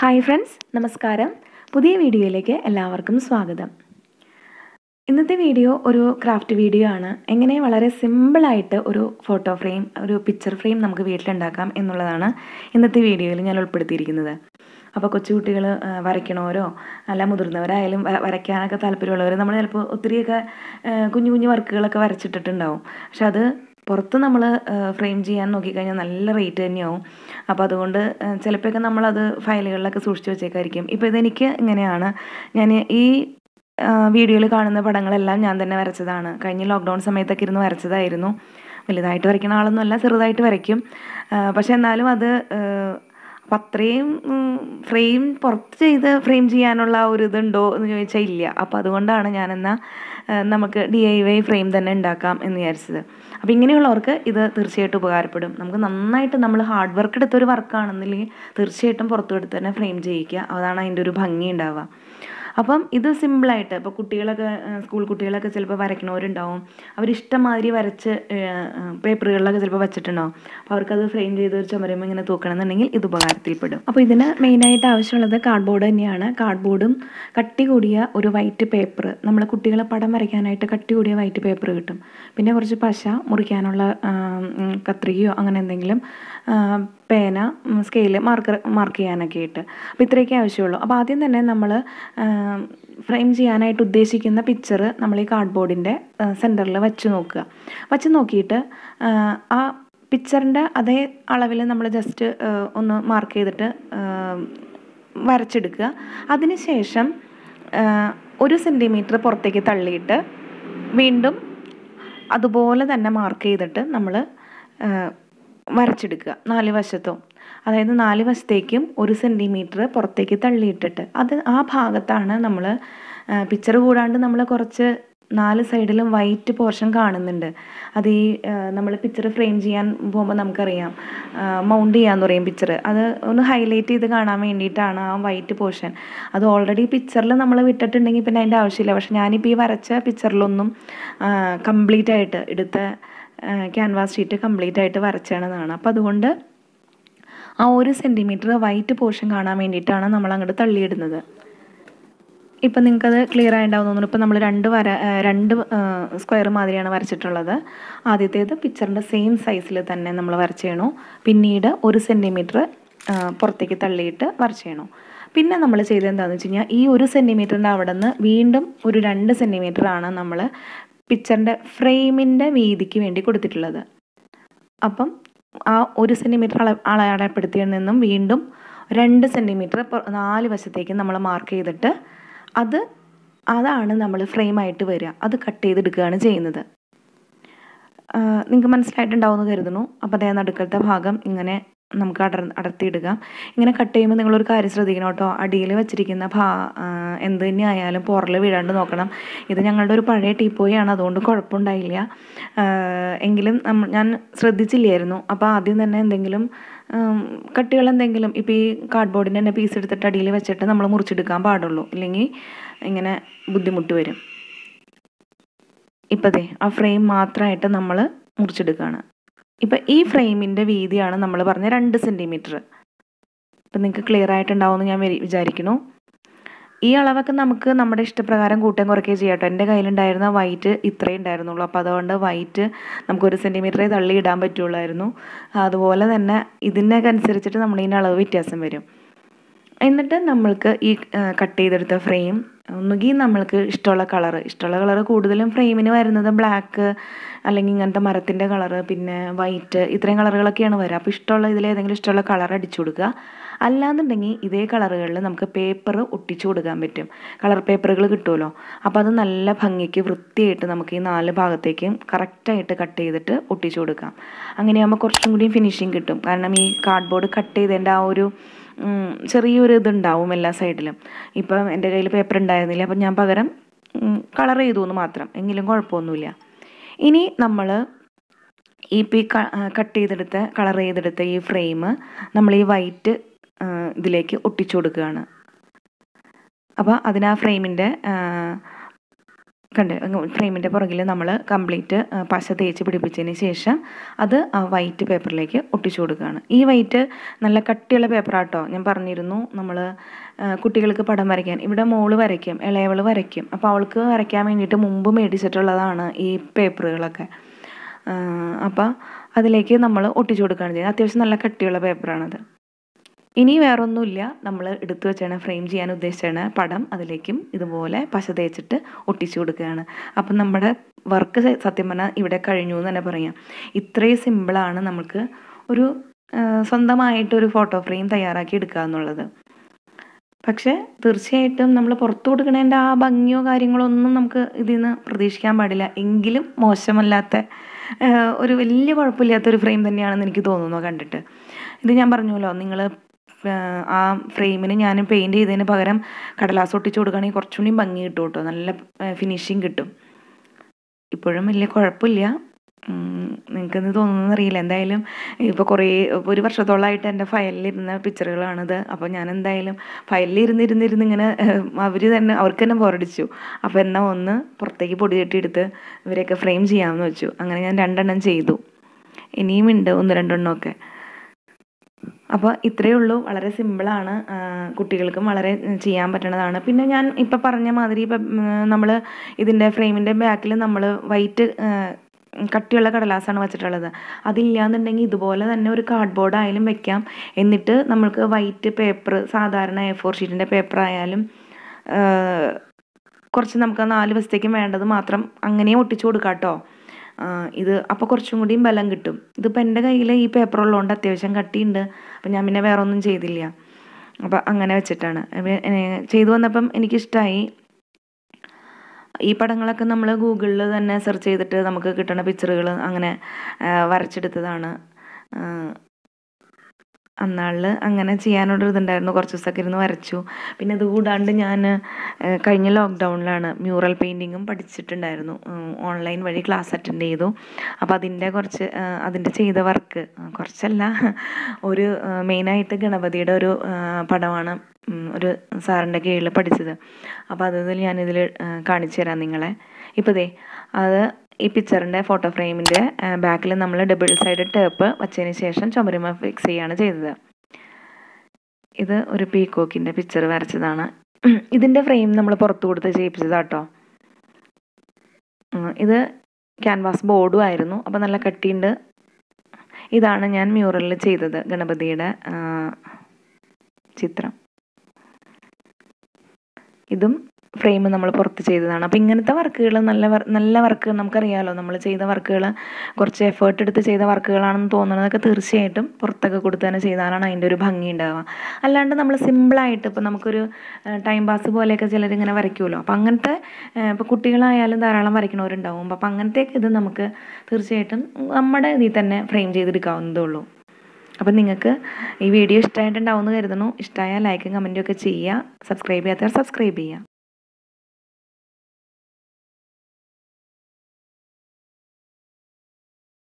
hi friends നമസ്കാരം പുതിയ വീഡിയോയിലേക്ക് എല്ലാവർക്കും സ്വാഗതം ഇന്നത്തെ വീഡിയോ ഒരു ക്രാഫ്റ്റ് വീഡിയോ ആണ് എങ്ങനെ വളരെ സിമ്പിളായിട്ട് ഒരു ഫോട്ടോ ഫ്രെയിം ഒരു പിക്ചർ ഫ്രെയിം നമുക്ക് വീട്ടിലുണ്ടാക്കാം എന്നുള്ളതാണ് ഇന്നത്തെ വീഡിയോയിൽ ഞാൻ ഉൾപ്പെടുത്തിയിരിക്കുന്നത് അപ്പോൾ കൊച്ചുകുട്ടികൾ വരയ്ക്കണവരോ അല്ല മുതിർന്നവരായാലും വരയ്ക്കാനൊക്കെ താല്പര്യമുള്ളവർ നമ്മൾ ചിലപ്പോൾ ഒത്തിരിയൊക്കെ കുഞ്ഞു കുഞ്ഞു വർക്കുകളൊക്കെ വരച്ചിട്ടിട്ടുണ്ടാവും പക്ഷെ അത് പുറത്ത് നമ്മൾ ഫ്രെയിം ചെയ്യാൻ നോക്കിക്കഴിഞ്ഞാൽ നല്ല റേറ്റ് തന്നെയാവും അപ്പോൾ അതുകൊണ്ട് ചിലപ്പോഴൊക്കെ നമ്മളത് ഫയലുകളിലൊക്കെ സൂക്ഷിച്ച് വെച്ചേക്കായിരിക്കും ഇപ്പോൾ ഇതെനിക്ക് ഇങ്ങനെയാണ് ഞാൻ ഈ വീഡിയോയിൽ കാണുന്ന പടങ്ങളെല്ലാം ഞാൻ തന്നെ വരച്ചതാണ് കഴിഞ്ഞ ലോക്ക്ഡൗൺ സമയത്തൊക്കെ ഇരുന്ന് വരച്ചതായിരുന്നു വലുതായിട്ട് വരയ്ക്കുന്ന ആളൊന്നുമല്ല ചെറുതായിട്ട് വരയ്ക്കും പക്ഷെ എന്നാലും അത് അപ്പം അത്രയും ഫ്രെയിം പുറത്ത് ചെയ്ത് ഫ്രെയിം ചെയ്യാനുള്ള ഒരു ഇതുണ്ടോ എന്ന് ചോദിച്ചാൽ ഇല്ല അപ്പോൾ അതുകൊണ്ടാണ് ഞാനെന്നാൽ നമുക്ക് ഡി ഐ വൈ ഫ്രെയിം തന്നെ ഉണ്ടാക്കാം എന്ന് വിചാരിച്ചത് അപ്പം ഇങ്ങനെയുള്ളവർക്ക് ഇത് തീർച്ചയായിട്ടും ഉപകാരപ്പെടും നമുക്ക് നന്നായിട്ട് നമ്മൾ ഹാർഡ് വർക്ക് എടുത്തൊരു വർക്കാണെന്നില്ലെങ്കിൽ തീർച്ചയായിട്ടും പുറത്തു കൊടുത്ത് തന്നെ ഫ്രെയിം ചെയ്യിക്കുക അതാണ് അതിൻ്റെ ഒരു ഭംഗി ഉണ്ടാവുക അപ്പം ഇത് സിമ്പിളായിട്ട് ഇപ്പോൾ കുട്ടികളൊക്കെ സ്കൂൾ കുട്ടികളൊക്കെ ചിലപ്പോൾ വരയ്ക്കണവരുണ്ടാവും അവരിഷ്ടമാതിരി വരച്ച് പേപ്പറുകളിലൊക്കെ ചിലപ്പോൾ വെച്ചിട്ടുണ്ടാവും അപ്പോൾ അവർക്കത് ഫ്രെയിം ചെയ്ത് ഒരു ചുമരുമ്പോൾ ഇങ്ങനെ എന്നുണ്ടെങ്കിൽ ഇത് ഉപകാരത്തിൽപ്പെടും അപ്പോൾ ഇതിന് മെയിനായിട്ട് ആവശ്യമുള്ളത് കാർഡ്ബോർഡ് തന്നെയാണ് കാർഡ്ബോർഡും കട്ടി കൂടിയ ഒരു വൈറ്റ് പേപ്പർ നമ്മൾ കുട്ടികളെ പടം വരയ്ക്കാനായിട്ട് കട്ടി കൂടിയ വൈറ്റ് പേപ്പർ കിട്ടും പിന്നെ കുറച്ച് പശ മുറിക്കാനുള്ള കത്രികയോ അങ്ങനെ എന്തെങ്കിലും പേന സ്കെയിൽ മാർക്കർ മാർക്ക് ചെയ്യാനൊക്കെ ആയിട്ട് അപ്പോൾ ഇത്രയൊക്കെ ആവശ്യമുള്ളൂ അപ്പോൾ ആദ്യം തന്നെ നമ്മൾ ഫ്രെയിം ചെയ്യാനായിട്ട് ഉദ്ദേശിക്കുന്ന പിക്ചർ നമ്മൾ ഈ കാർഡ് ബോർഡിൻ്റെ സെൻറ്ററിൽ വച്ച് നോക്കുക വച്ച് നോക്കിയിട്ട് ആ പിക്ചറിൻ്റെ അതേ അളവിൽ നമ്മൾ ജസ്റ്റ് ഒന്ന് മാർക്ക് ചെയ്തിട്ട് വരച്ചെടുക്കുക അതിനുശേഷം ഒരു സെൻറ്റിമീറ്റർ പുറത്തേക്ക് തള്ളിയിട്ട് വീണ്ടും അതുപോലെ തന്നെ മാർക്ക് ചെയ്തിട്ട് നമ്മൾ വരച്ചെടുക്കുക നാല് വശത്തും അതായത് നാല് വശത്തേക്കും ഒരു സെൻറ്റിമീറ്റർ പുറത്തേക്ക് തള്ളിയിട്ടിട്ട് അത് ആ ഭാഗത്താണ് നമ്മൾ പിക്ചർ കൂടാണ്ട് നമ്മൾ കുറച്ച് നാല് സൈഡിലും വൈറ്റ് പോർഷൻ കാണുന്നുണ്ട് അത് ഈ നമ്മൾ പിക്ചർ ഫ്രെയിം ചെയ്യാൻ പോകുമ്പോൾ നമുക്കറിയാം മൗണ്ട് ചെയ്യാന്ന് പറയും പിക്ചർ അത് ഒന്ന് ഹൈലൈറ്റ് ചെയ്ത് കാണാൻ വേണ്ടിയിട്ടാണ് ആ വൈറ്റ് പോർഷൻ അത് ഓൾറെഡി പിക്ചറിൽ നമ്മൾ വിട്ടിട്ടുണ്ടെങ്കിൽ പിന്നെ അതിൻ്റെ ആവശ്യമില്ല പക്ഷെ ഞാനിപ്പോൾ ഈ വരച്ച പിക്ചറിലൊന്നും കംപ്ലീറ്റ് ആയിട്ട് എടുത്ത ക്യാൻവാസ് ഷീറ്റ് കംപ്ലീറ്റ് ആയിട്ട് വരച്ചേണതാണ് അപ്പോൾ അതുകൊണ്ട് ആ ഒരു സെൻറ്റിമീറ്റർ വൈറ്റ് പോർഷൻ കാണാൻ വേണ്ടിയിട്ടാണ് നമ്മൾ അങ്ങോട്ട് തള്ളിയിടുന്നത് ഇപ്പം നിങ്ങൾക്കത് ക്ലിയർ ആയിട്ടുണ്ടാവും തോന്നുന്നു ഇപ്പം നമ്മൾ രണ്ട് വര രണ്ട് സ്ക്വയർ മാതിരിയാണ് വരച്ചിട്ടുള്ളത് ആദ്യത്തേത് പിക്ചറിൻ്റെ സെയിം സൈസിൽ തന്നെ നമ്മൾ വരച്ച് ചെയ്യണു പിന്നീട് ഒരു സെൻറ്റിമീറ്റർ പുറത്തേക്ക് തള്ളിയിട്ട് വരച്ച് ചെയ്യണു പിന്നെ നമ്മൾ ചെയ്തെന്താണെന്ന് വെച്ച് കഴിഞ്ഞാൽ ഈ ഒരു സെൻറ്റിമീറ്ററിൻ്റെ അവിടെ നിന്ന് വീണ്ടും ഒരു രണ്ട് സെൻറ്റിമീറ്ററാണ് നമ്മൾ പിക്ചറിൻ്റെ ഫ്രെയിമിൻ്റെ വീതിക്ക് വേണ്ടി കൊടുത്തിട്ടുള്ളത് അപ്പം ആ ഒരു സെൻറ്റിമീറ്റർ അള അളയാടപ്പെടുത്തിയിൽ നിന്നും വീണ്ടും രണ്ട് സെൻറ്റിമീറ്റർ നാല് വശത്തേക്ക് നമ്മൾ മാർക്ക് ചെയ്തിട്ട് അത് അതാണ് നമ്മൾ ഫ്രെയിമായിട്ട് വരിക അത് കട്ട് ചെയ്തെടുക്കുകയാണ് ചെയ്യുന്നത് നിങ്ങൾക്ക് മനസ്സിലായിട്ടുണ്ടാവുമെന്ന് കരുതുന്നു അപ്പോൾ അതേ നടുക്കത്തെ ഭാഗം ഇങ്ങനെ നമുക്ക് അടർ അടർത്തിയിടുക ഇങ്ങനെ കട്ട് ചെയ്യുമ്പോൾ നിങ്ങളൊരു കാര്യം ശ്രദ്ധിക്കണം കേട്ടോ അടിയിൽ വെച്ചിരിക്കുന്ന ഭാ എന്ത് തന്നെ ആയാലും പുറൽ വീഴാണ്ട് നോക്കണം ഇത് ഞങ്ങളുടെ ഒരു പഴയ ടീപ്പോയാണ് അതുകൊണ്ട് കുഴപ്പമുണ്ടായില്ല എങ്കിലും ഞാൻ ശ്രദ്ധിച്ചില്ലായിരുന്നു അപ്പോൾ ആദ്യം തന്നെ എന്തെങ്കിലും കട്ടികൾ എന്തെങ്കിലും ഇപ്പോൾ ഈ കാർഡ്ബോർഡിൻ്റെ തന്നെ പീസ് എടുത്തിട്ട് അടിയിൽ വെച്ചിട്ട് നമ്മൾ മുറിച്ചെടുക്കാൻ പാടുള്ളൂ ഇല്ലെങ്കിൽ ഇങ്ങനെ ബുദ്ധിമുട്ട് വരും ഇപ്പതേ ആ ഫ്രെയിം മാത്രമായിട്ട് നമ്മൾ മുറിച്ചെടുക്കുകയാണ് ഇപ്പം ഈ ഫ്രെയിമിൻ്റെ വീതിയാണ് നമ്മൾ പറഞ്ഞ രണ്ട് സെൻറ്റിമീറ്റർ അപ്പം നിങ്ങൾക്ക് ക്ലിയർ ആയിട്ടുണ്ടാവുമെന്ന് ഞാൻ വിചാരിക്കുന്നു ഈ അളവൊക്കെ നമുക്ക് നമ്മുടെ ഇഷ്ടപ്രകാരം കൂട്ടം കുറയ്ക്കുകയും ചെയ്യാം കേട്ടോ എൻ്റെ കയ്യിലുണ്ടായിരുന്ന വൈറ്റ് ഇത്രേ ഉണ്ടായിരുന്നുള്ളൂ അപ്പോൾ അതുകൊണ്ട് വൈറ്റ് നമുക്ക് ഒരു സെൻറ്റിമീറ്ററേ തള്ളി ഇടാൻ പറ്റുള്ളായിരുന്നു അതുപോലെ തന്നെ ഇതിനൊക്കെ നമ്മൾ ഇതിൻ്റെ അളവ് വ്യത്യാസം വരും എന്നിട്ട് നമ്മൾക്ക് ഈ കട്ട് ചെയ്തെടുത്ത ഫ്രെയിം ഒന്നുകിൽ നമ്മൾക്ക് ഇഷ്ടമുള്ള കളർ ഇഷ്ടമുള്ള കളർ കൂടുതലും ഫ്രെയിമിന് വരുന്നത് ബ്ലാക്ക് അല്ലെങ്കിൽ ഇങ്ങനത്തെ മരത്തിൻ്റെ കളർ പിന്നെ വൈറ്റ് ഇത്രയും കളറുകളൊക്കെയാണ് വരിക അപ്പോൾ ഇഷ്ടമുള്ള ഇതിൽ ഏതെങ്കിലും ഇഷ്ടമുള്ള കളർ അടിച്ചു കൊടുക്കുക അല്ലാന്നുണ്ടെങ്കിൽ ഇതേ കളറുകളിൽ നമുക്ക് പേപ്പർ ഒട്ടിച്ചു കൊടുക്കാൻ പറ്റും കളർ പേപ്പറുകൾ കിട്ടുമല്ലോ അപ്പോൾ അത് നല്ല ഭംഗിക്ക് വൃത്തിയായിട്ട് നമുക്ക് ഈ നാല് ഭാഗത്തേക്കും കറക്റ്റായിട്ട് കട്ട് ചെയ്തിട്ട് ഒട്ടിച്ചു കൊടുക്കാം അങ്ങനെയാകുമ്പോൾ കുറച്ചും കൂടി ഫിനിഷിങ് കിട്ടും കാരണം ഈ കാർഡ്ബോർഡ് കട്ട് ചെയ്തതിൻ്റെ ആ ഒരു ചെറിയൊരു ഇതുണ്ടാവും എല്ലാ സൈഡിലും ഇപ്പം എൻ്റെ കയ്യിൽ പേപ്പർ ഉണ്ടായിരുന്നില്ല അപ്പം ഞാൻ പകരം കളർ ചെയ്തു എന്ന് മാത്രം എങ്കിലും കുഴപ്പമൊന്നുമില്ല ഇനി നമ്മൾ ഈ പി കട്ട് ചെയ്തെടുത്ത കളർ ചെയ്തെടുത്ത ഈ ഫ്രെയിം നമ്മൾ ഈ വൈറ്റ് ഇതിലേക്ക് ഒട്ടിച്ചു കൊടുക്കുകയാണ് അപ്പോൾ അതിന് ആ ഫ്രെയിമിൻ്റെ കണ്ട് ഫ്രെയിമിൻ്റെ പുറകിൽ നമ്മൾ കംപ്ലീറ്റ് പശ തേച്ച് പിടിപ്പിച്ചതിന് ശേഷം അത് ആ വൈറ്റ് പേപ്പറിലേക്ക് ഒട്ടിച്ചു കൊടുക്കുകയാണ് ഈ വൈറ്റ് നല്ല കട്ടിയുള്ള പേപ്പറാട്ടോ ഞാൻ പറഞ്ഞിരുന്നു നമ്മൾ കുട്ടികൾക്ക് പടം വരയ്ക്കാൻ ഇവിടെ മോള് വരയ്ക്കും ഇളയവൾ വരയ്ക്കും അപ്പോൾ അവൾക്ക് വരയ്ക്കാൻ വേണ്ടിയിട്ട് മുമ്പ് മേടിച്ചിട്ടുള്ളതാണ് ഈ പേപ്പറുകളൊക്കെ അപ്പോൾ അതിലേക്ക് നമ്മൾ ഒട്ടിച്ചു കൊടുക്കുകയാണ് ചെയ്യുന്നത് അത്യാവശ്യം നല്ല കട്ടിയുള്ള പേപ്പറാണത് ഇനി വേറൊന്നുമില്ല നമ്മൾ എടുത്തു വെച്ചാണ് ഫ്രെയിം ചെയ്യാൻ ഉദ്ദേശിച്ചാണ് പടം അതിലേക്കും ഇതുപോലെ പശ തേച്ചിട്ട് ഒട്ടിച്ചു കൊടുക്കുകയാണ് അപ്പം നമ്മുടെ വർക്ക് സത്യം പറഞ്ഞാൽ ഇവിടെ കഴിഞ്ഞു എന്ന് തന്നെ പറയാം ഇത്രയും സിമ്പിളാണ് നമുക്ക് ഒരു സ്വന്തമായിട്ട് ഒരു ഫോട്ടോ ഫ്രെയിം തയ്യാറാക്കി എടുക്കുക എന്നുള്ളത് പക്ഷേ തീർച്ചയായിട്ടും നമ്മൾ പുറത്തു കൊടുക്കുന്നതിൻ്റെ ആ ഭംഗിയോ കാര്യങ്ങളോ ഒന്നും നമുക്ക് ഇതിൽ നിന്ന് പ്രതീക്ഷിക്കാൻ പാടില്ല എങ്കിലും മോശമല്ലാത്ത ഒരു വലിയ കുഴപ്പമില്ലാത്തൊരു ഫ്രെയിം തന്നെയാണെന്ന് എനിക്ക് തോന്നുന്നു കണ്ടിട്ട് ഇത് ഞാൻ പറഞ്ഞല്ലോ നിങ്ങൾ ആ ഫ്രെയിമിന് ഞാൻ പെയിൻറ്റ് ചെയ്തതിന് പകരം കടലാസ് ഒട്ടിച്ച് കൊടുക്കുകയാണെങ്കിൽ കുറച്ചുകൂടി ഭംഗി കിട്ടും കേട്ടോ നല്ല ഫിനിഷിങ് കിട്ടും ഇപ്പോഴും വലിയ കുഴപ്പമില്ല നിങ്ങൾക്കെന്ത് തോന്നുന്നു അറിയില്ല എന്തായാലും ഇപ്പോൾ കുറേ ഒരു വർഷത്തോളമായിട്ട് എൻ്റെ ഫയലിലിരുന്ന പിക്ചറുകളാണിത് അപ്പോൾ ഞാൻ എന്തായാലും ഫയലിലിരുന്നിരുന്നിരുന്ന് ഇങ്ങനെ അവർ തന്നെ അവർക്ക് തന്നെ പുറടിച്ചു അപ്പോൾ എന്നാൽ ഒന്ന് പുറത്തേക്ക് പൊടി കെട്ടിയെടുത്ത് ഇവരെയൊക്കെ ഫ്രെയിം ചെയ്യാമെന്ന് വെച്ചു അങ്ങനെ ഞാൻ രണ്ടെണ്ണം ചെയ്തു ഇനിയും ഉണ്ട് ഒന്ന് രണ്ടെണ്ണമൊക്കെ അപ്പോൾ ഇത്രയേ ഉള്ളൂ വളരെ സിമ്പിളാണ് കുട്ടികൾക്കും വളരെ ചെയ്യാൻ പറ്റുന്നതാണ് പിന്നെ ഞാൻ ഇപ്പം പറഞ്ഞ മാതിരി നമ്മൾ ഇതിൻ്റെ ഫ്രെയിമിൻ്റെ ബാക്കിൽ നമ്മൾ വൈറ്റ് കട്ടിയുള്ള കടലാസാണ് വെച്ചിട്ടുള്ളത് അതില്ലാന്നുണ്ടെങ്കിൽ ഇതുപോലെ തന്നെ ഒരു കാർഡ് ബോർഡ് ആയാലും വെക്കാം എന്നിട്ട് നമ്മൾക്ക് വൈറ്റ് പേപ്പർ സാധാരണ എ ഫോർ ഷീറ്റിൻ്റെ പേപ്പർ ആയാലും കുറച്ച് നമുക്ക് നാല് ദിവസത്തേക്കും വേണ്ടത് മാത്രം അങ്ങനെ ഒട്ടിച്ചു കൊടുക്കാം കേട്ടോ ഇത് അപ്പോൾ കുറച്ചും കൂടിയും ബലം കിട്ടും ഇതിപ്പോൾ എൻ്റെ കയ്യിൽ ഈ പേപ്പർ ഉള്ളതുകൊണ്ട് അത്യാവശ്യം കട്ടിയുണ്ട് അപ്പം ഞാൻ പിന്നെ വേറെ ഒന്നും ചെയ്തില്ല അപ്പം അങ്ങനെ വെച്ചിട്ടാണ് ചെയ്തു വന്നപ്പം എനിക്കിഷ്ടമായി ഈ പടങ്ങളൊക്കെ നമ്മൾ ഗൂഗിളിൽ തന്നെ സെർച്ച് ചെയ്തിട്ട് നമുക്ക് കിട്ടുന്ന പിക്ചറുകൾ അങ്ങനെ വരച്ചെടുത്തതാണ് അന്നാളിൽ അങ്ങനെ ചെയ്യാനോട് ഇതുണ്ടായിരുന്നു കുറച്ച് ദിവസമൊക്കെ ഇരുന്ന് വരച്ചു പിന്നെ അതുകൂടാണ്ട് ഞാൻ കഴിഞ്ഞ ലോക്ക്ഡൗണിലാണ് മ്യൂറൽ പെയിൻറ്റിങ്ങും പഠിച്ചിട്ടുണ്ടായിരുന്നു ഓൺലൈൻ വഴി ക്ലാസ് അറ്റൻഡ് ചെയ്തു അപ്പോൾ അതിൻ്റെ കുറച്ച് അതിൻ്റെ ചെയ്ത വർക്ക് കുറച്ചല്ല ഒരു മെയിനായിട്ട് ഗണപതിയുടെ ഒരു പടമാണ് ഒരു സാറിൻ്റെ കീഴിൽ പഠിച്ചത് അപ്പോൾ അതിൽ ഞാനിതിൽ കാണിച്ചു തരാം നിങ്ങളെ ഇപ്പോൾ ദേ അത് ഈ പിക്ചറിൻ്റെ ഫോട്ടോ ഫ്രെയിമിൻ്റെ ബാക്കിൽ നമ്മൾ ഡബിൾ സൈഡ് ടേപ്പ് വച്ചതിന് ശേഷം ചുമരുമ ഫിക്സ് ചെയ്യുകയാണ് ചെയ്തത് ഇത് ഒരു പീക്കോക്കിൻ്റെ പിക്ചർ വരച്ചതാണ് ഇതിൻ്റെ ഫ്രെയിം നമ്മൾ പുറത്ത് കൊടുത്ത് ചെയ്യിപ്പിച്ചതാട്ടോ ഇത് ക്യാൻവാസ് ബോർഡും ആയിരുന്നു അപ്പോൾ നല്ല കട്ടിയുണ്ട് ഇതാണ് ഞാൻ മ്യൂറലിൽ ചെയ്തത് ഗണപതിയുടെ ചിത്രം ഇതും ഫ്രെയിം നമ്മൾ പുറത്ത് ചെയ്തതാണ് അപ്പോൾ ഇങ്ങനത്തെ വർക്കുകൾ നല്ല നല്ല വർക്ക് നമുക്കറിയാമല്ലോ നമ്മൾ ചെയ്ത വർക്കുകൾ കുറച്ച് എഫേർട്ട് എടുത്ത് ചെയ്ത വർക്കുകളാണെന്ന് തോന്നുന്നതൊക്കെ തീർച്ചയായിട്ടും പുറത്തൊക്കെ കൊടുത്ത് തന്നെ ചെയ്താലാണ് അതിൻ്റെ ഒരു ഭംഗി ഉണ്ടാവുക അല്ലാണ്ട് നമ്മൾ സിമ്പിളായിട്ട് ഇപ്പോൾ നമുക്കൊരു ടൈം പാസ് പോലെയൊക്കെ ചിലരിങ്ങനെ വരയ്ക്കുമല്ലോ അപ്പോൾ അങ്ങനത്തെ ഇപ്പോൾ കുട്ടികളായാലും ധാരാളം വരയ്ക്കണവരുണ്ടാവും അപ്പോൾ അങ്ങനത്തെയൊക്കെ ഇത് നമുക്ക് തീർച്ചയായിട്ടും നമ്മുടെ ഇതിൽ തന്നെ ഫ്രെയിം ചെയ്തെടുക്കാവുന്നതേ ഉള്ളൂ അപ്പം നിങ്ങൾക്ക് ഈ വീഡിയോ ഇഷ്ടമായിട്ടുണ്ടാവുമെന്ന് എന്ന് കരുതുന്നു ഇഷ്ടമായ ലൈക്കും കമൻറ്റും ഒക്കെ ചെയ്യുക സബ്സ്ക്രൈബ് ചെയ്യാത്തവർ സബ്സ്ക്രൈബ് ചെയ്യുക